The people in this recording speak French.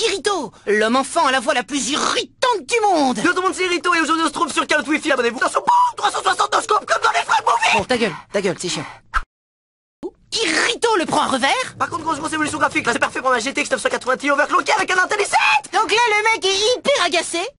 Irito, l'homme enfant à la voix la plus irritante du monde Le monde c'est Irito et aujourd'hui on se trouve sur Calotte Wifi, abonnez-vous dans son bon 369 scope comme dans les frères mauvais Bon, ta gueule, ta gueule, c'est chiant. Irito le prend à revers Par contre, grosse évolution graphique, là c'est parfait pour ma GTX 980 overclockée overclocké avec un Intel 7 Donc là, le mec est hyper agacé